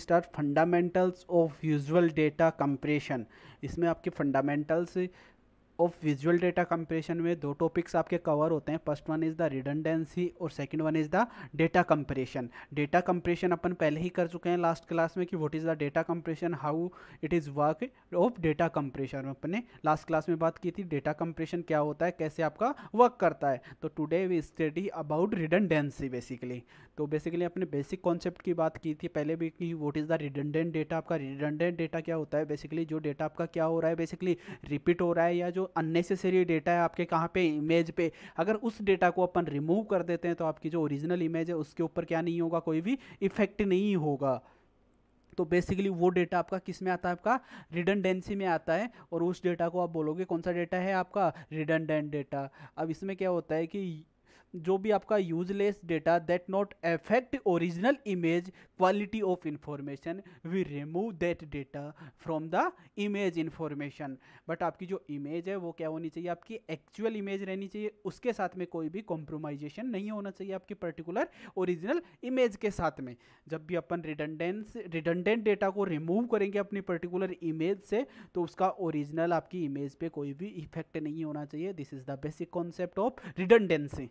start fundamentals of usual data compression इसमें आपके fundamentals of visual data comparison में दो टॉपिक्स आपके कवर होते हैं first one is the redundancy और second one is the data comparison data comparison अपन पहले ही कर चुके हैं लास्ट क्लास में कि what is the data comparison how it is work of data comparison अपन ने लास्ट क्लास में बात की थी डेटा कंपेरिजन क्या होता है कैसे आपका वर्क करता है तो today we study about redundancy basically तो बेसिकली अपने बेसिक कॉन्सेप्ट की बात की थी पहले भी कि what is the redundant data आपका रिडनडेंट डेटा क्या होता है बेसिकली जो डेटा आपका क्या हो रहा है बेसिकली रिपीट हो रहा है या जो अननेसेसरी डेटा है आपके कहाँ पे इमेज पे अगर उस डेटा को अपन रिमूव कर देते हैं तो आपकी जो ओरिजिनल इमेज है उसके ऊपर क्या नहीं होगा कोई भी इफेक्ट नहीं होगा तो बेसिकली वो डेटा आपका किस में आता है आपका रिडनडेंसी में आता है और उस डेटा को आप बोलोगे कौन सा डेटा है आपका रिडनडेंट डेटा अब इसमें क्या होता है कि जो भी आपका useless data that not affect original image quality of information we remove that data from the image information but आपकी जो इमेज है वो क्या होनी चाहिए आपकी एक्चुअल इमेज रहनी चाहिए उसके साथ में कोई भी कॉम्प्रोमाइजेशन नहीं होना चाहिए आपकी पर्टिकुलर ओरिजिनल इमेज के साथ में जब भी अपन रिडनडेंस रिडनडेंट डेटा को रिमूव करेंगे अपनी पर्टिकुलर इमेज से तो उसका ओरिजिनल आपकी इमेज पर कोई भी इफेक्ट नहीं होना चाहिए this is the basic concept of redundancy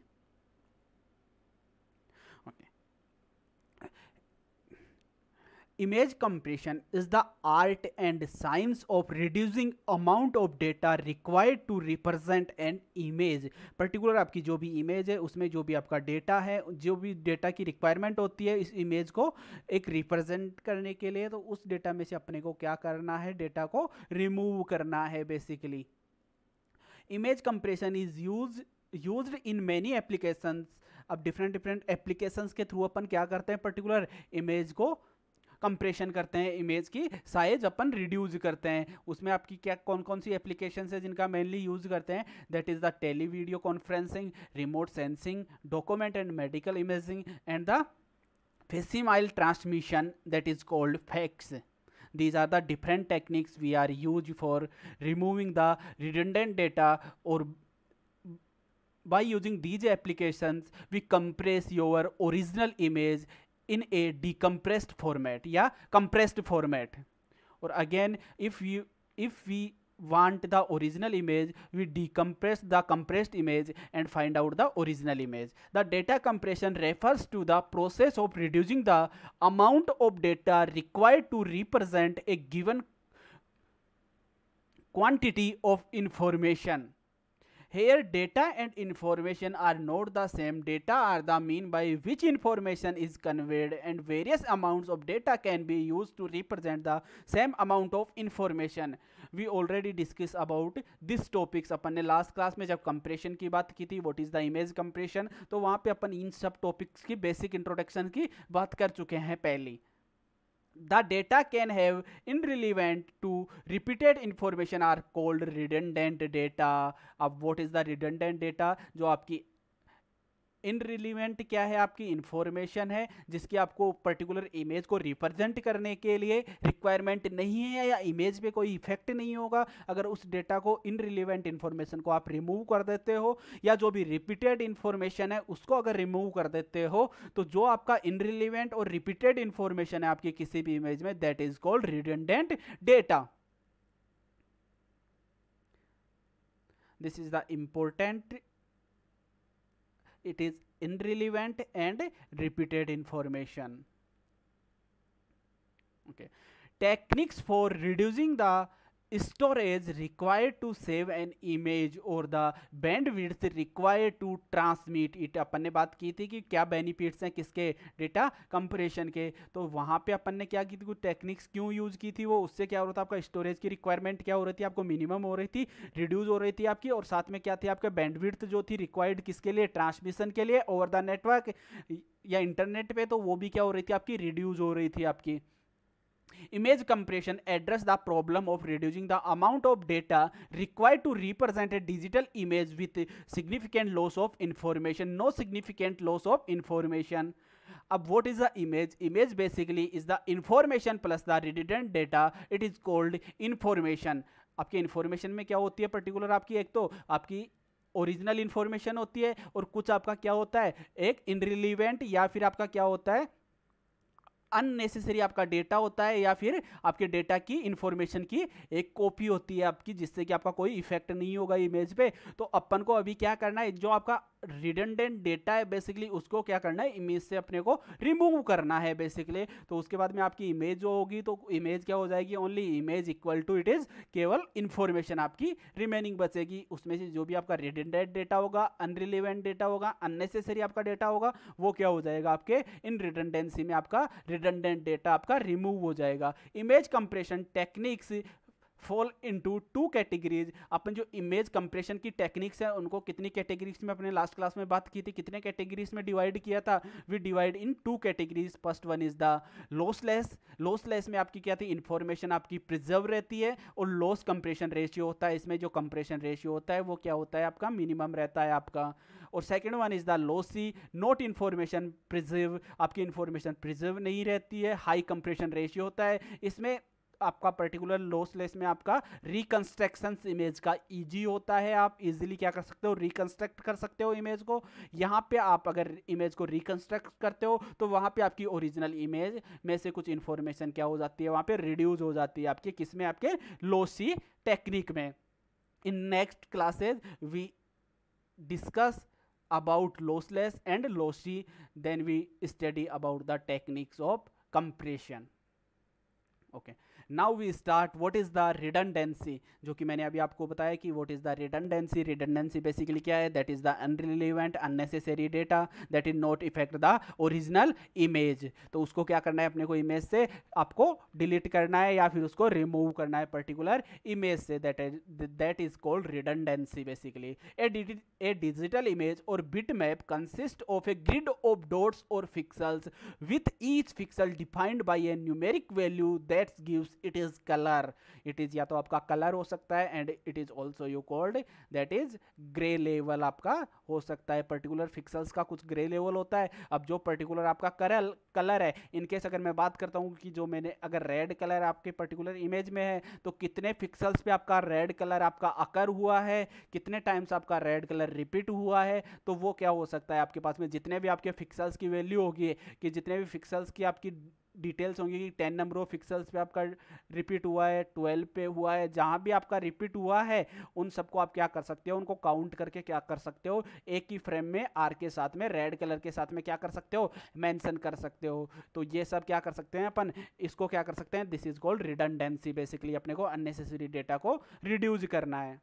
image compression is the art and science of reducing amount of data required to represent an image particular आपकी जो भी इमेज है उसमें जो भी आपका डेटा है जो भी डेटा की रिक्वायरमेंट होती है इस इमेज को एक रिप्रेजेंट करने के लिए तो उस डेटा में से अपने को क्या करना है डेटा को रिमूव करना है basically image compression is use use in many applications अब डिफरेंट डिफरेंट एप्लीकेशंस के थ्रू अपन क्या करते हैं पर्टिकुलर इमेज को कंप्रेशन करते हैं इमेज की साइज अपन रिड्यूज करते हैं उसमें आपकी क्या कौन कौन सी एप्लीकेशन है जिनका मेनली यूज करते हैं that is the teleconferencing remote sensing document and medical imaging and the facsimile transmission that is called fax these are the different techniques we are use for removing the redundant data और by using these applications we compress your original image in a decompressed format yeah compressed format or again if you if we want the original image we decompress the compressed image and find out the original image the data compression refers to the process of reducing the amount of data required to represent a given quantity of information here data and information are not the same data are the mean by which information is conveyed and various amount of data can be use to represent the same amount of information we already discuss about this topics अपन ने last class में जब compression की बात की थी what is the image compression तो वहाँ पर अपन इन सब टॉपिक्स की बेसिक इंट्रोडक्शन की बात कर चुके हैं पहली the data can have irrelevant to repeated information are called redundant data अब what is the redundant data जो आपकी इनरिलीवेंट क्या है आपकी इंफॉर्मेशन है जिसकी आपको पर्टिकुलर इमेज को रिप्रेजेंट करने के लिए रिक्वायरमेंट नहीं है या इमेज पे कोई इफेक्ट नहीं होगा अगर उस डेटा को इन रिलीवेंट इन्फॉर्मेशन को आप रिमूव कर देते हो या जो भी रिपीटेड इन्फॉर्मेशन है उसको अगर रिमूव कर देते हो तो जो आपका रिलीवेंट और रिपीटेड इन्फॉर्मेशन है आपकी किसी भी इमेज में that is called redundant data this is the important it is irrelevant and repeated information okay techniques for reducing the storage required to save an image और the bandwidth required to transmit it अपन ने बात की थी कि क्या benefits हैं किसके डेटा कंपरेशन के तो वहाँ पे अपन ने क्या की थी कुछ टेक्निक्स क्यों यूज़ की थी वो उससे क्या हो रहा था आपका स्टोरेज की रिक्वायरमेंट क्या हो रही थी आपको मिनिमम हो रही थी रिड्यूज़ हो रही थी आपकी और साथ में क्या थी आपका बैंडविड्थ जो थी रिक्वायर्ड किसके लिए ट्रांसमिशन के लिए ओवर द नेटवर्क या इंटरनेट पे तो वो भी क्या हो रही थी आपकी रिड्यूज़ हो रही थी आपकी image compression address the problem of reducing the amount of data required to represent a digital image with significant loss of information no significant loss of information अब what is the image image basically is the information plus the redundant data it is called information आपके information में क्या होती है particular आपकी एक तो आपकी ओरिजिनल इंफॉर्मेशन होती है और कुछ आपका क्या होता है एक इनरिलीवेंट या फिर आपका क्या होता है अननेसेसरी आपका डेटा होता है या फिर आपके डेटा की इंफॉर्मेशन की एक कॉपी होती है आपकी जिससे कि आपका कोई इफेक्ट नहीं होगा इमेज पे तो अपन को अभी क्या करना है जो आपका रिडेंडेंट डेटा है बेसिकली उसको क्या करना है इमेज से अपने को रिमूव करना है बेसिकली तो उसके बाद में आपकी इमेज जो होगी तो इमेज क्या हो जाएगी only image equal to it is केवल इन्फॉर्मेशन आपकी रिमेनिंग बचेगी उसमें से जो भी आपका रिडेंडेंट डेटा होगा अनरिलेवेंट डेटा होगा अननेसेसरी आपका डेटा होगा वो क्या हो जाएगा आपके इन रिडेंडेंसी में आपका रिडेंडेंट डेटा आपका रिमूव हो जाएगा image compression techniques fall into two categories अपन जो इमेज कंप्रेशन की टेक्निक्स हैं उनको कितनी कैटेगरीज में अपने लास्ट क्लास में बात की थी कितने कैटेगरीज में डिवाइड किया था we divide in two categories first one is the lossless lossless में आपकी क्या थी इन्फॉर्मेशन आपकी प्रिजर्व रहती है और लॉस कंप्रेशन रेशियो होता है इसमें जो कंप्रेशन रेशियो होता है वो क्या होता है आपका मिनिमम रहता है आपका और second one is the lossy not information preserve आपकी इन्फॉर्मेशन प्रिजर्व नहीं रहती है हाई कंप्रेशन रेशियो होता है इसमें आपका पर्टिकुलर लॉसलेस में आपका रिकंस्ट्रक्शन इमेज का इजी e होता है आप इजीली क्या कर सकते हो रिकंस्ट्रक्ट कर सकते हो इमेज को यहाँ पे आप अगर इमेज को रिकंस्ट्रक्ट करते हो तो वहाँ पे आपकी ओरिजिनल इमेज में से कुछ इन्फॉर्मेशन क्या हो जाती है वहाँ पे रिड्यूज हो जाती है आपके किस में आपके लोसी टेक्निक में in next classes we discuss about lossless and lossy then we study about the techniques of compression okay now we start what is the redundancy जो कि मैंने अभी आपको बताया कि what is the redundancy redundancy basically क्या है that is the irrelevant unnecessary data that is not effect the original image तो उसको क्या करना है अपने को इमेज से आपको डिलीट करना है या फिर उसको रिमूव करना है पर्टिकुलर इमेज से that that is called redundancy basically a digital image or bitmap consist of a grid of dots or pixels with each pixel defined by a numeric value that gives it is colour it is या तो आपका colour हो सकता है and it is also you called that is grey level आपका हो सकता है पर्टिकुलर फिक्सल्स का कुछ ग्रे लेवल होता है अब जो पर्टिकुलर आपका करल कलर है इनकेस अगर मैं बात करता हूँ कि जो मैंने अगर रेड कलर आपके पर्टिकुलर इमेज में है तो कितने फिक्सल्स पे आपका रेड कलर आपका अकर हुआ है कितने टाइम्स आपका रेड कलर रिपीट हुआ है तो वो क्या हो सकता है आपके पास में जितने भी आपके फिक्सल्स की वैल्यू होगी कि जितने भी फिक्सल्स की आपकी डिटेल्स होंगे कि टेन नंबर ऑफ पिक्सल्स पे आपका रिपीट हुआ है ट्वेल्व पे हुआ है जहाँ भी आपका रिपीट हुआ है उन सबको आप क्या कर सकते हो उनको काउंट करके क्या कर सकते हो एक ही फ्रेम में आर के साथ में रेड कलर के साथ में क्या कर सकते हो मैंसन कर सकते हो तो ये सब क्या कर सकते हैं अपन इसको क्या कर सकते हैं this is called redundancy basically अपने को अननेसेसरी डेटा को रिड्यूज करना है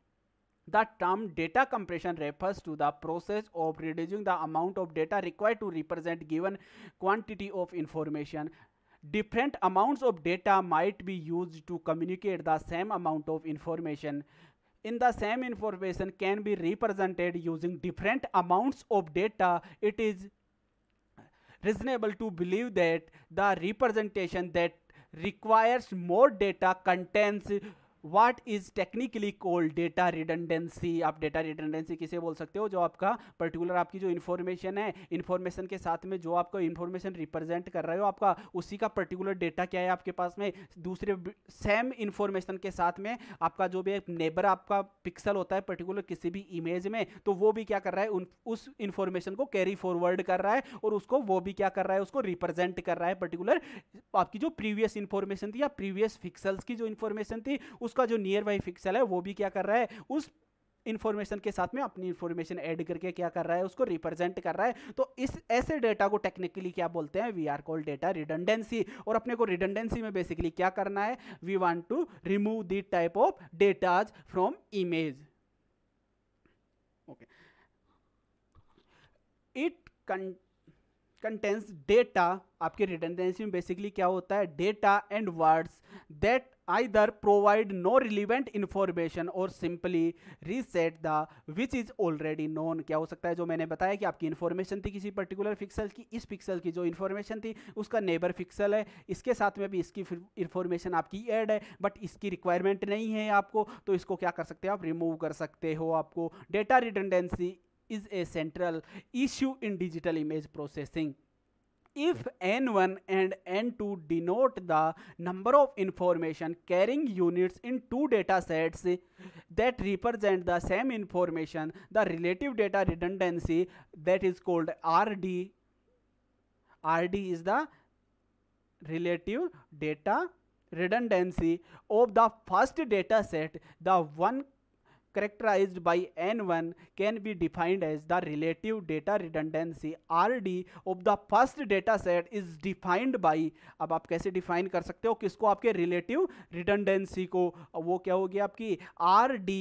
the term data compression refers to the process of reducing the amount of data require to represent given quantity of information different amounts of data might be used to communicate the same amount of information in the same information can be represented using different amounts of data it is reasonable to believe that the representation that requires more data contains what is technically called data redundancy आप data redundancy किसे बोल सकते हो जो आपका particular आपकी जो information है इन्फॉर्मेशन के साथ में जो आपको इन्फॉर्मेशन रिप्रेजेंट कर रहे हो आपका उसी का पर्टिकुलर डेटा क्या है आपके पास में दूसरे सेम इन्फॉर्मेशन के साथ में आपका जो भी एक नेबर आपका पिक्सल होता है पर्टिकुलर किसी भी इमेज में तो वो भी क्या कर रहा है उन, उस इन्फॉर्मेशन को कैरी फॉरवर्ड कर रहा है और उसको वो भी क्या कर रहा है उसको रिप्रेजेंट कर रहा है पर्टिकुलर आपकी जो प्रीवियस इन्फॉर्मेशन थी या प्रीवियस पिक्सल्स की जो इन्फॉर्मेशन थी उस उसका जो नियर बाई पिक्सल है वो भी क्या कर रहा है उस इन्फॉर्मेशन के साथ में अपनी इन्फॉर्मेशन ऐड करके क्या कर रहा है उसको रिप्रेजेंट कर रहा है तो इस ऐसे डेटा को टेक्निकली क्या बोलते हैं we are called data redundancy और अपने को रिडंडेंसी में बेसिकली क्या करना है we want to remove the type of datas from image okay it contains data आपके रिटेंडेंसी में बेसिकली क्या होता है data and words that either provide no relevant information or simply reset the which is already known क्या हो सकता है जो मैंने बताया कि आपकी इन्फॉर्मेशन थी किसी पर्टिकुलर पिक्सल की इस पिक्सल की जो इन्फॉर्मेशन थी उसका नेबर पिक्सल है इसके साथ में भी इसकी इन्फॉर्मेशन आपकी एड है बट इसकी रिक्वायरमेंट नहीं है आपको तो इसको क्या कर सकते हो आप रिमूव कर सकते हो आपको data redundancy is a central issue in digital image processing if n1 and n2 denote the number of information carrying units in two data sets that represent the same information the relative data redundancy that is called rd rd is the relative data redundancy of the first data set the one characterized by N1 can be defined as the relative data redundancy RD of the first data set is defined by अब आप कैसे define कर सकते हो किसको आपके relative redundancy को वो क्या होगी आपकी RD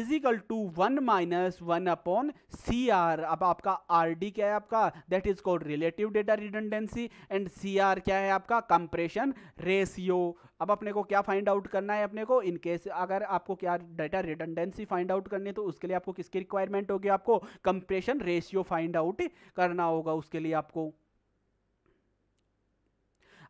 is equal to one minus one upon C R अब आपका आर डी क्या है आपका that is called relative data redundancy and C R क्या है आपका कंप्रेशन रेशियो अब अपने को क्या फाइंड आउट करना है अपने को इन केस अगर आपको क्या डेटा रिडेंडेंसी फाइंड आउट करनी है तो उसके लिए आपको किसकी रिक्वायरमेंट होगी आपको कंप्रेशन रेशियो फाइंड आउट करना होगा उसके लिए आपको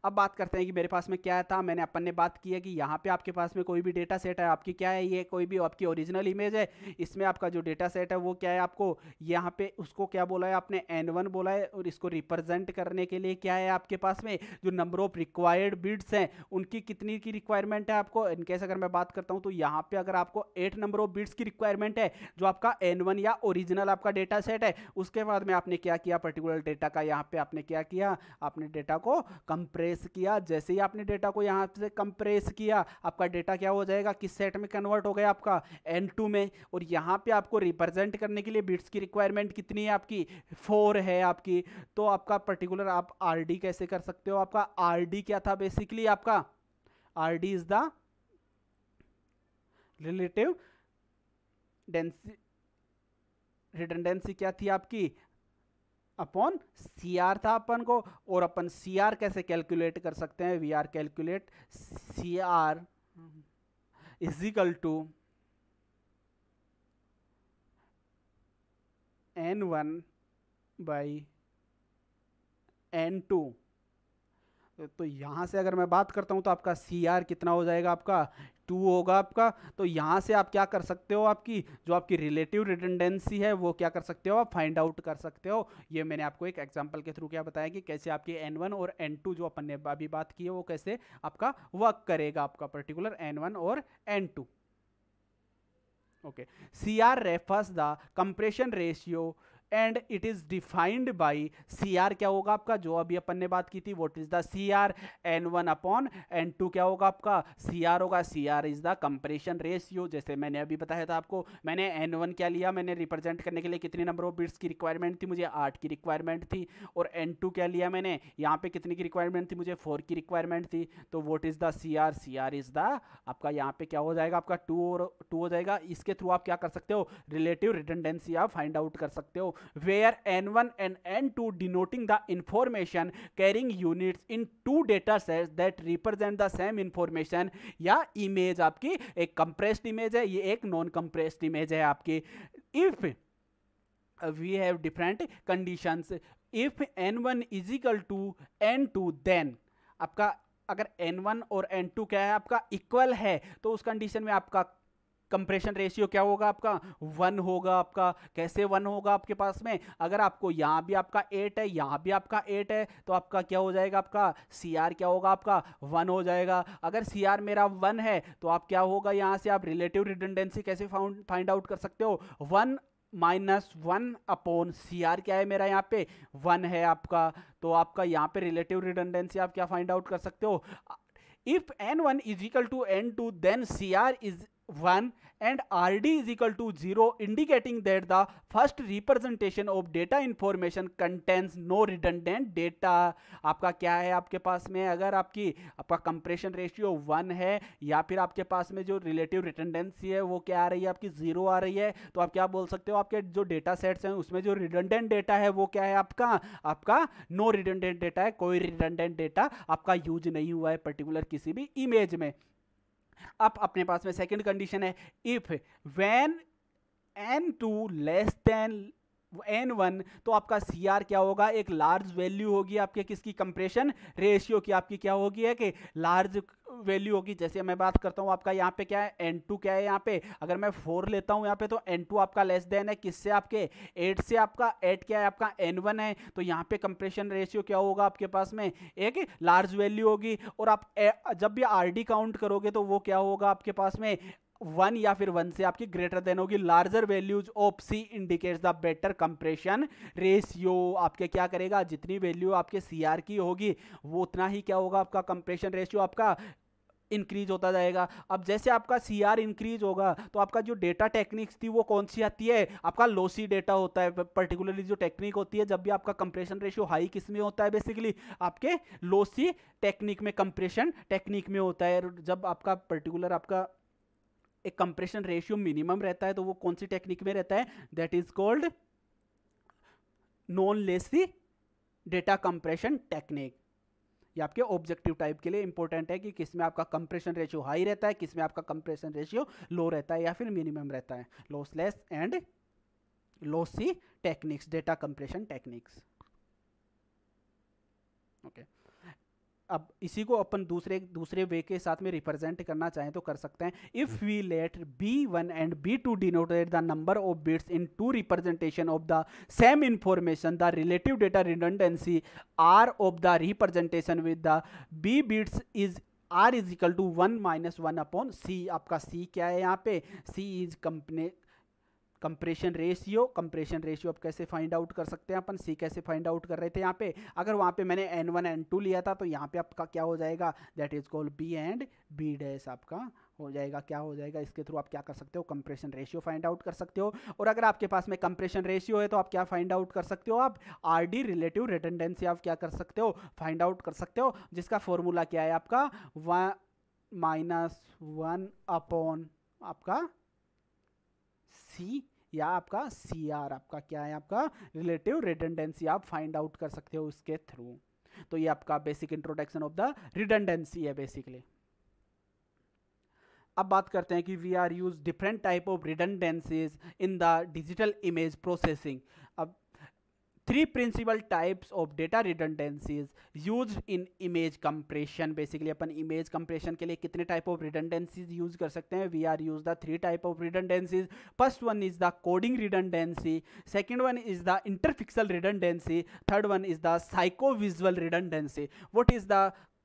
अब बात करते हैं कि मेरे पास में क्या था मैंने अपन ने बात की है कि यहाँ पे आपके पास में कोई भी डेटा सेट है आपकी क्या है ये कोई भी आपकी ओरिजिनल इमेज है इसमें आपका जो डेटा सेट है वो क्या है आपको यहाँ पे उसको क्या बोला है आपने एन वन बोला है और इसको रिप्रेजेंट करने के लिए क्या है आपके पास में जो नंबर ऑफ रिक्वायर्ड बिड्स हैं उनकी कितनी की रिक्वायरमेंट है आपको इनकेस अगर मैं बात करता हूँ तो यहाँ पर अगर आपको एट नंबर ऑफ बिड्स की रिक्वायरमेंट है जो आपका एन वन या ओरिजिनल आपका डेटा सेट है उसके बाद में आपने क्या किया पर्टिकुलर डेटा का यहाँ पर आपने क्या किया आपने डेटा को कंप्रेस कंप्रेस किया जैसे ही आपने डेटा को यहाँ से कंप्रेस किया आपका डेटा क्या हो जाएगा किस सेट में कन्वर्ट हो गया आपका एन टू में और यहाँ पे आपको रिप्रेजेंट करने के लिए बिट्स की रिक्वायरमेंट कितनी है आपकी फोर है आपकी तो आपका पर्टिकुलर आप आर कैसे कर सकते हो आपका आर क्या था बेसिकली आपका R D is the relative density redundancy क्या थी आपकी अपॉन सी आर था अपन को और अपन सी आर कैसे कैलकुलेट कर सकते हैं we are calculate C R is equal to N one by N two तो यहाँ से अगर मैं बात करता हूँ तो आपका सी आर कितना हो जाएगा आपका टू होगा आपका तो यहाँ से आप क्या कर सकते हो आपकी जो आपकी रिलेटिव रिटेंडेंसी है वो क्या कर सकते हो आप फाइंड आउट कर सकते हो ये मैंने आपको एक एग्जांपल के थ्रू क्या बताया कि कैसे आपकी एन वन और एन टू जो अपन ने अभी बात की है वो कैसे आपका वर्क करेगा आपका पर्टिकुलर एन वन और N two okay C R refers the compression ratio and it is defined by C R क्या होगा आपका जो अभी अपन ने बात की थी what is the C R N one upon N two क्या होगा आपका सी आर होगा C R is the compression ratio जैसे मैंने अभी बताया था आपको मैंने एन वन क्या लिया मैंने रिप्रेजेंट करने के लिए कितने नंबर ऑफ बिट्स की रिक्वायरमेंट थी मुझे आठ की रिक्वायरमेंट थी और एन टू क्या लिया मैंने यहाँ पे कितने की रिक्वायरमेंट थी मुझे फोर की रिक्वायरमेंट थी तो what is the C R C R is the आपका यहाँ पे क्या हो जाएगा आपका टू और टू हो जाएगा इसके थ्रू आप क्या कर सकते हो रिलेटिव रिटेंडेंसी आप फाइंड आउट कर सकते हो where N one and N two denoting the information carrying units in two data set that represent the same information या इमेज आपकी एक कंप्रेस्ड इमेज है ये एक नॉन कंप्रेस्ड इमेज है आपकी if we have different conditions if N one is equal to N two then आपका अगर एन वन और एन टू क्या है आपका इक्वल है तो उस कंडीशन में आपका कंप्रेशन रेशियो क्या होगा आपका वन होगा आपका कैसे वन होगा आपके पास में अगर आपको यहाँ भी आपका एट है यहाँ भी आपका एट है तो आपका क्या हो जाएगा आपका सी क्या होगा आपका वन हो जाएगा अगर सी मेरा वन है तो आप क्या होगा यहाँ से आप रिलेटिव रिटेंडेंसी कैसे फाइंड आउट कर सकते हो one minus one upon C R क्या है मेरा यहाँ पे वन है आपका तो आपका यहाँ पे रिलेटिव रिटेंडेंसी आप क्या फाइंड आउट कर सकते हो if N one is equal to N two then C R is one and R D is equal to zero indicating that the first representation of data information contains no redundant data आपका क्या है आपके पास में अगर आपकी आपका compression ratio one है या फिर आपके पास में जो रिलेटिव रिटेंडेंसी है वो क्या आ रही है आपकी जीरो आ रही है तो आप क्या बोल सकते हो आपके जो डेटा सेट्स हैं उसमें जो रिडेंडेंट डेटा है वो क्या है आपका आपका नो रिडेंडेंट डेटा है कोई रिडेंडेंट डेटा आपका यूज नहीं हुआ है पर्टिकुलर किसी भी इमेज में अब अपने पास में सेकंड कंडीशन है if when N two less than N one तो आपका सी आर क्या होगा एक लार्ज वैल्यू होगी आपके किसकी कंप्रेशन रेशियो की आपकी क्या होगी है कि लार्ज वैल्यू होगी जैसे मैं बात करता हूँ आपका यहाँ पे क्या है एन टू क्या है यहाँ पे अगर मैं फोर लेता हूँ यहाँ पे तो एन टू आपका लेस देन है किससे आपके एट से आपका एट क्या है आपका एन वन है तो यहाँ पे कंप्रेशन रेशियो क्या होगा आपके पास में एक लार्ज वैल्यू होगी और आप ए, जब भी आर डी काउंट करोगे तो वो क्या होगा आपके पास में वन या फिर वन से आपकी ग्रेटर देन होगी larger values of C indicates the better compression ratio आपके क्या करेगा जितनी वैल्यू आपके सी आर की होगी वो उतना ही क्या होगा आपका कंप्रेशन रेशियो आपका इंक्रीज होता जाएगा अब जैसे आपका सी आर इंक्रीज होगा तो आपका जो डेटा टेक्निक्स थी वो कौन सी आती है आपका लोसी डेटा होता है पर्टिकुलरली जो टेक्निक होती है जब भी आपका कंप्रेशन रेशियो हाई किस में होता है बेसिकली आपके लोसी टेक्निक में कंप्रेशन टेक्निक में होता है जब आपका पर्टिकुलर आपका एक कंप्रेशन रेशियो मिनिमम रहता है तो वो कौन सी टेक्निक में रहता है that is called non lossy data compression technique ये आपके ऑब्जेक्टिव टाइप के लिए इंपॉर्टेंट है कि किस में आपका कंप्रेशन रेशियो हाई रहता है किस में आपका कंप्रेशन रेशियो लो रहता है या फिर मिनिमम रहता है lossless and lossy techniques data compression techniques okay अब इसी को अपन दूसरे दूसरे वे के साथ में रिप्रेजेंट करना चाहें तो कर सकते हैं if we let B one and B two denoted the number of bits in two representation of the same information the relative data redundancy R of the representation with the B bits is R is equal to one minus one upon C आपका C क्या है यहाँ पे C is company compression ratio compression ratio आप कैसे find out कर सकते हैं अपन सी कैसे फाइंड आउट कर रहे थे यहाँ पे अगर वहाँ पे मैंने एन वन एन टू लिया था तो यहाँ पे आपका क्या हो जाएगा that is called B and B dash आपका हो जाएगा क्या हो जाएगा इसके थ्रू आप क्या कर सकते हो कंप्रेशन रेशियो फाइंड आउट कर सकते हो और अगर आपके पास में कंप्रेशन रेशियो है तो आप क्या फाइंड आउट कर सकते हो आप आर डी रिलेटिव रिटेंडेंसी आप क्या कर सकते हो फाइंड आउट कर सकते हो जिसका फॉर्मूला क्या है आपका वन माइनस वन अपॉन आपका सी या आपका सी आपका क्या है आपका रिलेटिव रिटेंडेंसी आप फाइंड आउट कर सकते हो उसके थ्रू तो ये आपका basic introduction of the redundancy है बेसिकली अब बात करते हैं कि we are use different type of redundancies in the digital image processing अब three principal types of data redundancies used in image compression basically अपन image compression के लिए कितने type of redundancies use कर सकते हैं we are use the three type of redundancies first one is the coding redundancy second one is the interpixel redundancy third one is the psychovisual redundancy what is the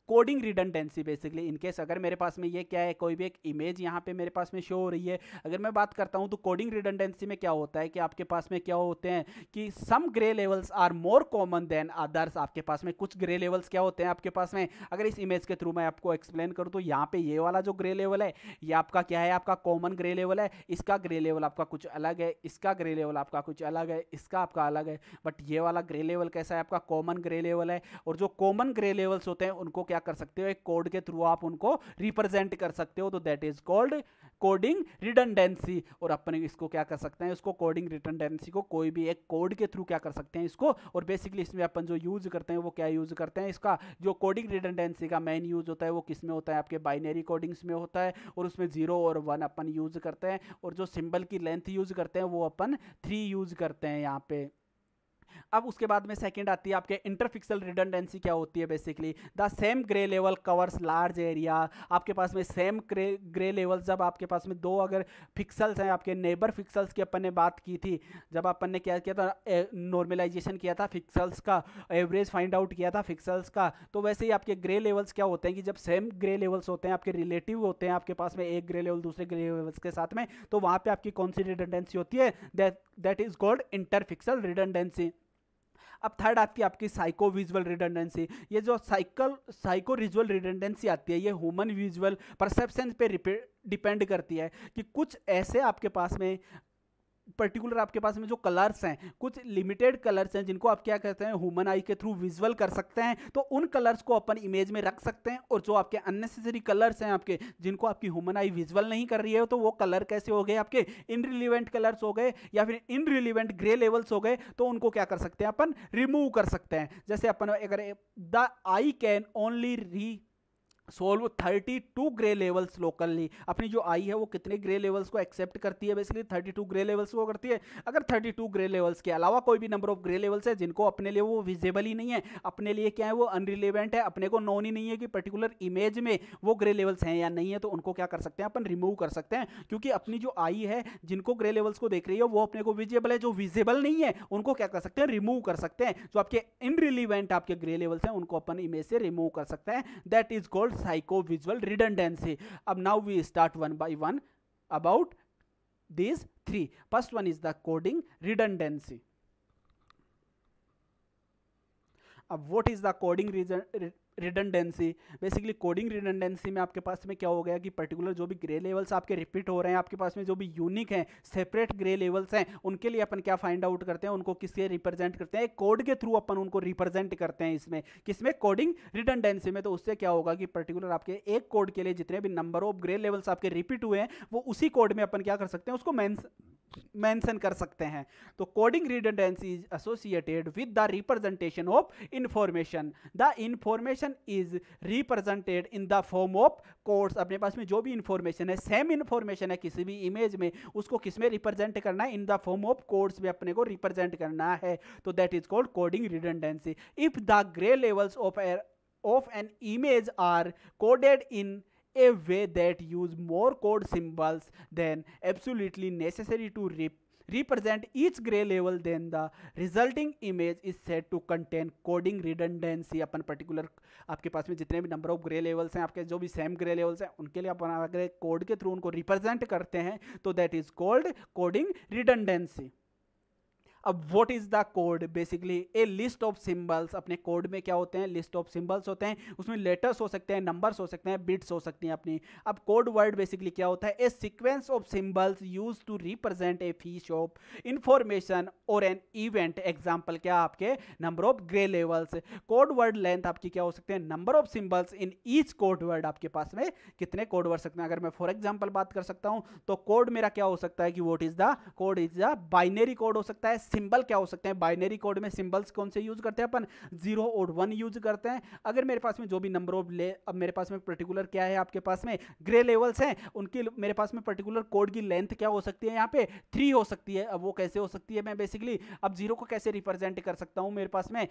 coding redundancy basically in case अगर मेरे पास में ये क्या है कोई भी एक इमेज यहाँ पे मेरे पास में शो हो रही है अगर मैं बात करता हूँ तो कोडिंग रिडेंडेंसी में क्या होता है कि आपके पास में क्या होते हैं कि some grey levels are more common than others आपके पास में कुछ ग्रे लेवल्स क्या होते हैं आपके पास में अगर इस इमेज के थ्रू मैं आपको एक्सप्लेन करूँ तो यहाँ पे ये वाला जो ग्रे लेवल है ये आपका क्या है आपका कॉमन ग्रे लेवल है इसका ग्रे लेवल आपका कुछ अलग है इसका ग्रे लेवल आपका कुछ अलग है इसका आपका अलग है बट ये वाला ग्रे लेवल कैसा है आपका कॉमन ग्रे लेवल है और जो कॉमन ग्रे लेवल्स होते हैं उनको क्या क्या कर सकते हो एक कोड के थ्रू आप उनको रिप्रेजेंट कर सकते हो तो that is called coding redundancy और अपने इसको क्या कर सकते हैं इसको कोडिंग रिडंडेंसी को कोई भी एक कोड के थ्रू क्या कर सकते हैं इसको और बेसिकली इसमें अपन जो यूज करते हैं वो क्या यूज करते हैं इसका जो कोडिंग रिडंडेंसी का मेन यूज होता है वो किस में होता है आपके बाइनरी कोडिंग्स में होता है और उसमें जीरो और वन अपन यूज करते हैं और जो सिंबल की लेंथ यूज करते हैं वो अपन थ्री यूज करते हैं यहाँ पे अब उसके बाद में सेकेंड आती है आपके इंटरफिक्सल रिडंडेंसी क्या होती है basically the same grey level covers large area आपके पास में सेम ग्रे ग्रे लेवल जब आपके पास में दो अगर फिक्सल्स हैं आपके नेबर फिक्सल्स की अपन ने बात की थी जब अपन ने क्या किया था नॉर्मलाइजेशन किया था फिक्सल्स का एवरेज फाइंड आउट किया था फिक्सल्स का तो वैसे ही आपके ग्रे लेवल्स क्या होते हैं कि जब सेम ग्रे लेवल्स होते हैं आपके रिलेटिव होते हैं आपके पास में एक ग्रे लेवल दूसरे ग्रे लेवल्स के साथ में तो वहाँ पर आपकी कौन सी रिडंडेंसी होती है that that is called interpixel redundancy अब थर्ड आती है आपकी साइको विजुअल रिडेंडेंसी ये जो साइकल साइको विजुअल रिडेंडेंसी आती है ये ह्यूमन विजुअल परसेप्शन पे डिपेंड करती है कि कुछ ऐसे आपके पास में पर्टिकुलर आपके पास में जो कलर्स हैं कुछ लिमिटेड कलर्स हैं जिनको आप क्या कहते हैं ह्यूमन आई के थ्रू विजुअल कर सकते हैं तो उन कलर्स को अपन इमेज में रख सकते हैं और जो आपके अननेसेसरी कलर्स हैं आपके जिनको आपकी ह्यूमन आई विजुअल नहीं कर रही है तो वो कलर कैसे हो गए आपके इनरिलीवेंट कलर्स हो गए या फिर इनरिलीवेंट ग्रे लेवल्स हो गए तो उनको क्या कर सकते हैं अपन रिमूव कर सकते हैं जैसे अपन अगर the eye can only resolve 32 grey levels locally अपनी जो आई है वो कितने ग्रे लेवल्स को एक्सेप्ट करती है बेसिकली 32 ग्रे लेवल्स को करती है अगर 32 ग्रे लेवल्स के अलावा कोई भी नंबर ऑफ ग्रे लेवल्स है जिनको अपने लिए वो विजेबल ही नहीं है अपने लिए क्या है वो अनरिलेवेंट है अपने को नोन ही नहीं है कि पर्टिकुलर इमेज में वो ग्रे लेवल्स हैं या नहीं है तो उनको क्या कर सकते हैं अपन रिमूव कर सकते हैं क्योंकि अपनी जो आई है जिनको ग्रे लेवल्स को देख रही है वो अपने को विजेबल है जो विजेबल नहीं है उनको क्या कर सकते हैं रिमूव कर सकते हैं जो आपके इनरिलीवेंट आपके ग्रे लेवल्स हैं उनको अपन इमेज से रिमूव कर सकते हैं that is called psycho visual redundancy अब now we start one by one about this three first one is the coding redundancy अब what is the coding reason redundancy basically coding redundancy में आपके पास में क्या हो गया कि पर्टिकुलर जो भी ग्रे लेवल्स आपके रिपीट हो रहे हैं आपके पास में जो भी यूनिक हैं सेपरेट ग्रे लेवल्स हैं उनके लिए अपन क्या फाइंड आउट करते हैं उनको किससे रिप्रेजेंट करते हैं कोड के थ्रू अपन उनको रिप्रेजेंट करते हैं इसमें किसमें कोडिंग रिडंडेंसी में तो उससे क्या होगा कि पर्टिकुलर आपके एक कोड के लिए जितने भी नंबर ऑफ ग्रे लेवल्स आपके रिपीट हुए हैं वो उसी कोड में अपन क्या कर सकते हैं उसको मेंशन कर सकते हैं तो coding redundancy is associated with the representation of information the information information is represented in the form of codes अपने पास में जो भी इंफॉर्मेशन है सेम इंफॉर्मेशन है किसी भी इमेज में उसको किस में रिप्रेजेंट करना है in the form of codes में अपने को रिप्रेजेंट करना है तो that is called coding redundancy if the gray levels of of an image are coded in a way that use more code symbols than absolutely necessary to rep represent each gray level then the resulting image is said to contain coding redundancy अपन particular आपके पास में जितने भी number of gray levels हैं आपके जो भी सेम ग्रे लेवल्स हैं उनके लिए अपन अगर कोड के थ्रू उनको रिप्रेजेंट करते हैं तो that is called coding redundancy अब what is the code basically a list of symbols अपने कोड में क्या होते हैं लिस्ट ऑफ सिंबल्स होते हैं उसमें लेटर्स हो सकते हैं नंबर्स हो सकते हैं बिट्स हो सकती हैं अपनी अब कोड वर्ड बेसिकली क्या होता है a sequence of symbols use to represent a piece of information और एन इवेंट एग्जाम्पल क्या आपके number of gray levels code word length आपकी क्या हो सकते हैं number of symbols in each code word आपके पास में कितने कोड वर्ड सकते हैं अगर मैं फॉर एग्जाम्पल बात कर सकता हूँ तो कोड मेरा क्या हो सकता है कि what is the code is the binary code हो सकता है सिंबल क्या हो सकते हैं बाइनरी कोड में सिंबल्स कौन से यूज़ करते हैं अपन जीरो और वन यूज़ करते हैं अगर मेरे पास में जो भी नंबर ऑफ ले अब मेरे पास में पर्टिकुलर क्या है आपके पास में ग्रे लेवल्स हैं उनकी मेरे पास में पर्टिकुलर कोड की लेंथ क्या हो सकती है यहाँ पे थ्री हो सकती है अब वो कैसे हो सकती है मैं बेसिकली अब जीरो को कैसे रिप्रेजेंट कर सकता हूँ मेरे पास में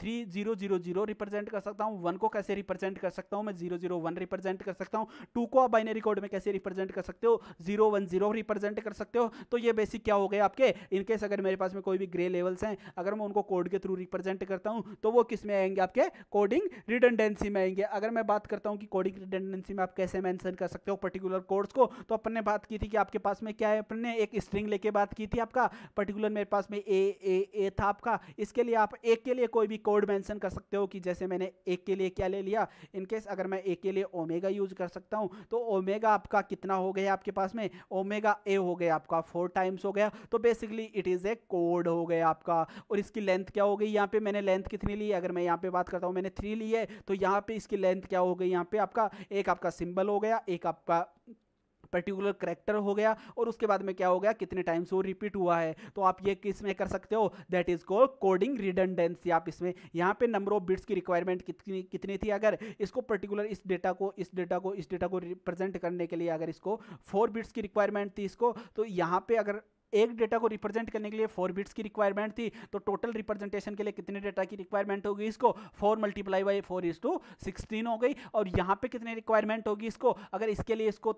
three zero zero zero represent कर सकता हूँ वन को कैसे रिप्रेजेंट कर सकता हूँ मैं जीरो जीरो वन रिप्रेजेंट कर सकता हूँ टू को आप बाइनरी कोड में कैसे रिप्रेजेंट कर सकते हो जीरो वन जीरो रिप्रेजेंट कर सकते हो तो ये बेसिक क्या हो गए आपके इनकेस अगर मेरे पास में कोई भी ग्रे लेवल्स हैं अगर मैं उनको कोड के थ्रू रिप्रेजेंट करता हूँ तो वो किस में आएंगे आपके कोडिंग रिडेंडेंसी में आएंगे अगर मैं बात करता हूँ कि कोडिंग रिडेंडेंसी में आप कैसे मैंसन कर सकते हो पर्टिकुलर कोड्स को तो अपन ने बात की थी कि आपके पास में क्या है अपन ने एक स्ट्रिंग लेके बात की थी आपका पर्टिकुलर मेरे पास में ए ए ए था आपका इसके लिए आप एक के लिए कोई भी कोड मेंशन कर सकते हो कि जैसे मैंने एक के लिए क्या ले लिया इनकेस अगर मैं एक के लिए ओमेगा यूज़ कर सकता हूँ तो ओमेगा आपका कितना हो गया आपके पास में ओमेगा ए हो गया आपका फोर टाइम्स हो गया तो basically it is a code हो गया आपका और इसकी लेंथ क्या हो गई यहाँ पे मैंने लेंथ कितनी ली अगर मैं यहाँ पे बात करता हूँ मैंने थ्री ली है तो यहाँ पे इसकी लेंथ क्या हो गई यहाँ पे आपका एक आपका सिंबल हो गया एक आपका पर्टिकुलर करेक्टर हो गया और उसके बाद में क्या हो गया कितने टाइम से वो रिपीट हुआ है तो आप ये किस में कर सकते हो that is call coding redundancy आप इसमें यहाँ पे नंबर ऑफ बिट्स की रिक्वायरमेंट कितनी कितनी थी अगर इसको पर्टिकुलर इस डेटा को इस डेटा को इस डेटा को रिप्रेजेंट करने के लिए अगर इसको फोर बिट्स की रिक्वायरमेंट थी इसको तो यहाँ पे अगर एक डेटा को रिप्रेजेंट करने के लिए फोर बिट्स की रिक्वायरमेंट थी तो टोटल रिप्रेजेंटेशन के लिए कितने डेटा की रिक्वायरमेंट होगी इसको four multiply by four is to sixteen हो गई और यहाँ पे कितने रिक्वायरमेंट होगी इसको अगर इसके लिए इसको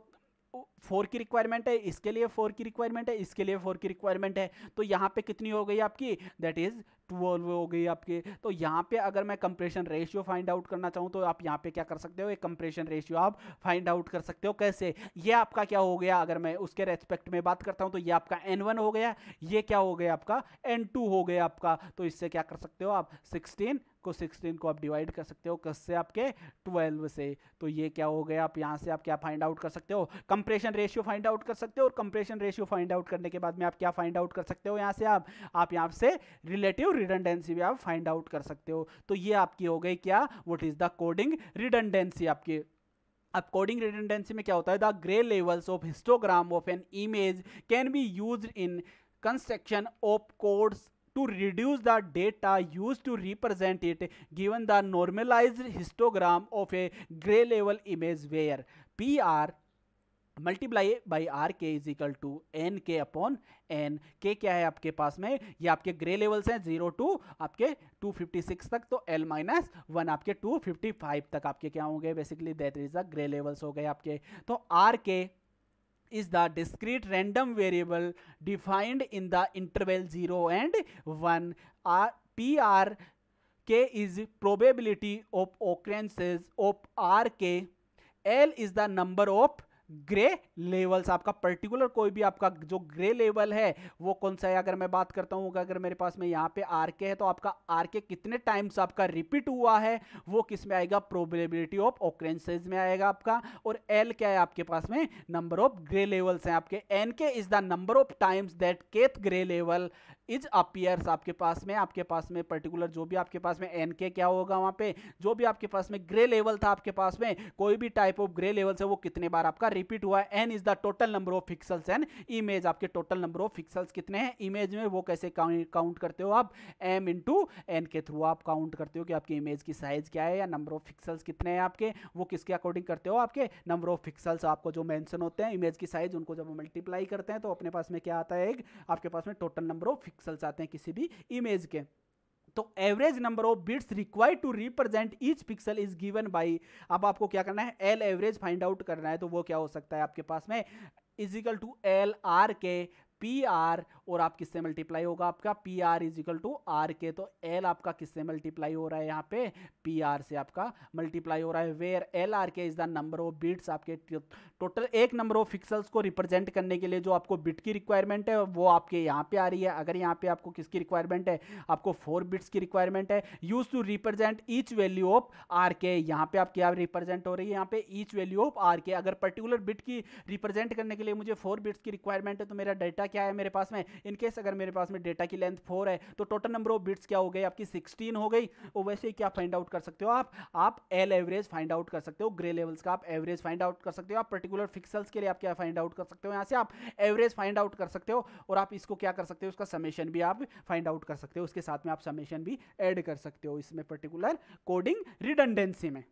फोर की रिक्वायरमेंट है इसके लिए फोर की रिक्वायरमेंट है इसके लिए फोर की रिक्वायरमेंट है तो यहाँ पे कितनी हो गई आपकी दैट इज ट्वेल्व हो गई आपके तो यहाँ पे अगर मैं कंप्रेशन रेशियो फाइंड आउट करना चाहूँ तो आप यहाँ पे क्या कर सकते हो एक कंप्रेशन रेशियो आप फाइंड आउट कर सकते हो कैसे ये आपका क्या हो गया अगर मैं उसके रेस्पेक्ट में बात करता हूँ तो ये आपका एन वन हो गया ये क्या हो गया आपका एन टू हो गया आपका तो इससे क्या कर सकते हो आप सिक्सटीन को 16 को आप डिवाइड कर सकते हो कस से आपके 12 से तो ये क्या हो गया आप यहाँ से आप क्या फाइंड आउट कर सकते हो कंप्रेशन रेशियो फाइंड आउट कर सकते हो और कंप्रेशन रेशियो फाइंड आउट करने के बाद में आप क्या फाइंड आउट कर सकते हो यहाँ से आप आप यहाँ से रिलेटिव रिडंडेंसी भी आप फाइंड आउट कर सकते हो तो ये आपकी हो गई क्या what is the coding redundancy आपकी अब कोडिंग रिडंडेंसी में क्या होता है the gray levels of histogram of an image can be use in construction of codes to reduce the data use to represent it given the the histogram of a gray level image where P R multiply by R K is equal to N K upon N K क्या है आपके पास में ये आपके gray levels हैं zero to आपके 256 तक तो एल माइनस वन आपके 255 तक आपके क्या होंगे basically that is the gray levels हो गए आपके तो R K the discrete discrete variable defined in the interval zero and one R P R K is probability of occurrences of R K L is the number of gray levels आपका particular कोई भी आपका जो grey level है वो कौन सा है अगर मैं बात करता हूँ अगर मेरे पास में यहाँ पे आर के है तो आपका आर के कितने टाइम्स आपका रिपीट हुआ है वो किस में आएगा प्रोबेबिलिटी ऑफ ओक्रेंसेज में आएगा आपका और एल क्या है आपके पास में नंबर ऑफ ग्रे लेवल्स हैं आपके N K is the number of times that kth gray level is appears आपके पास में आपके पास में पर्टिकुलर जो भी आपके पास में एन के क्या होगा वहाँ पे जो भी आपके पास में ग्रे लेवल था आपके पास में कोई भी टाइप ऑफ ग्रे लेवल से वो कितने बार आपका रिपीट हुआ N is the total number of pixels and image आपके टोटल नंबर ऑफ फिक्सल्स कितने हैं इमेज में वो कैसे काउंट करते हो आप M into N K through आप काउंट करते हो कि आपकी इमेज की साइज क्या है या नंबर ऑफ फिक्सल्स कितने हैं आपके वो किसके अकॉर्डिंग करते हो आपके नंबर ऑफ फिक्सल्स आपको जो मैंसन होते हैं इमेज की साइज उनको जब मल्टीप्लाई करते हैं तो अपने पास में क्या आता है एक आपके पास में टोटल नंबर ऑफ पिक्सल्स आते हैं किसी भी इमेज के तो average number of bits required to represent each pixel is given by अब आपको क्या करना है एल एवरेज फाइंड आउट करना है तो वो क्या हो सकता है आपके पास में equal to L R K P R और आप किससे मल्टीप्लाई होगा आपका P R is equal to R K तो एल आपका किससे मल्टीप्लाई हो रहा है यहाँ पे पी आर से आपका मल्टीप्लाई हो रहा है where L R K is the number of bits आपके टोटल एक नंबर ऑफ पिक्सल्स को रिप्रेजेंट करने के लिए जो आपको बिट की रिक्वायरमेंट है वो आपके यहाँ पे आ रही है अगर यहाँ पे आपको किसकी रिक्वायरमेंट है आपको फोर बिट्स की रिक्वायरमेंट है use to represent each value of R K यहाँ पे आप क्या रिप्रेजेंट हो रही है यहाँ पे ईच वैल्यू ऑफ आर के अगर पर्टिकुलर बिट की रिप्रेजेंट करने के लिए मुझे फोर बिट्स की रिक्वायरमेंट है तो मेरा डाटा क्या है मेरे पास में इनकेस अगर मेरे पास में डेटा की लेंथ फोर है तो टोटल नंबर ऑफ बिट्स क्या हो गई आपकी सिक्सटीन हो गई और वैसे ही क्या फाइंड आउट कर सकते हो आप आप एल एवरेज फाइंड आउट कर सकते हो ग्रे लेवल्स का आप एवरेज फाइंड आउट कर सकते हो आप पर्टिकुलर फिक्सल्स के लिए आप क्या फाइंड आउट कर सकते हो यहाँ से आप एवरेज फाइंड आउट कर सकते हो और आप इसको क्या कर सकते हो उसका समेशन भी आप फाइंड आउट कर सकते हो उसके साथ में आप समेशन भी एड कर सकते हो इसमें पर्टिकुलर कोडिंग रिडंडेंसी में